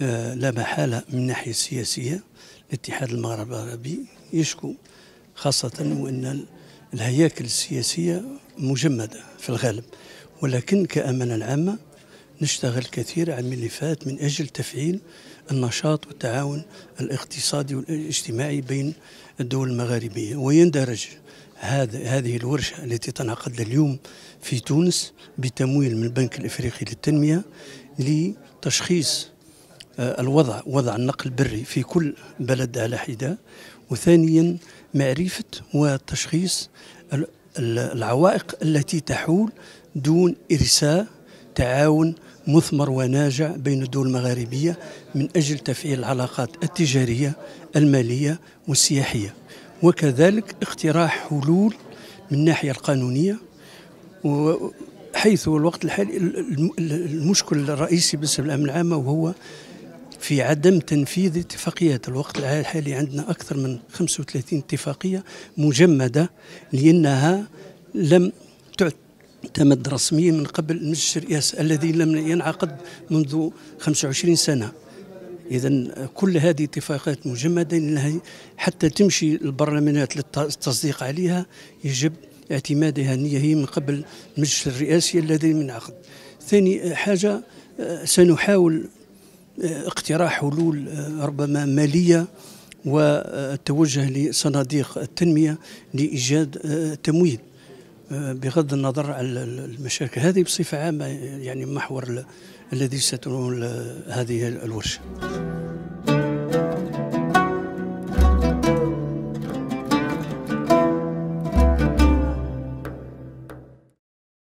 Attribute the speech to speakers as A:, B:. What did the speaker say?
A: آه، لا محالة من الناحية السياسية الاتحاد المغرب العربي يشكو خاصة وأن الهياكل السياسية مجمدة في الغالب ولكن كأمانة عامة نشتغل كثير على الملفات من أجل تفعيل النشاط والتعاون الاقتصادي والاجتماعي بين الدول المغاربية ويندرج هذا هذه الورشة التي تنعقد اليوم في تونس بتمويل من البنك الإفريقي للتنمية لتشخيص آه، الوضع وضع النقل البري في كل بلد على حده وثانيا معرفه وتشخيص العوائق التي تحول دون إرساء تعاون مثمر وناجع بين الدول المغاربية من أجل تفعيل العلاقات التجارية المالية والسياحية وكذلك اقتراح حلول من الناحية القانونية حيث الوقت الحالي المشكل الرئيسي بالنسبة للأمن العام وهو في عدم تنفيذ اتفاقيات الوقت الحالي عندنا أكثر من 35 اتفاقية مجمدة لأنها لم تمد رسميا من قبل المجلس الرئاسي الذي لم ينعقد منذ 25 سنة إذا كل هذه اتفاقات مجمدة لأنها حتى تمشي البرلمانات للتصديق عليها يجب اعتمادها هي من قبل المجلس الرئاسي الذي من عقد ثاني حاجة آه، سنحاول اقتراح حلول آه، ربما ماليه والتوجه لصناديق التنميه لايجاد آه، تمويل آه، بغض النظر عن المشاكل هذه بصفه عامه يعني محور الذي ستنول هذه الورشه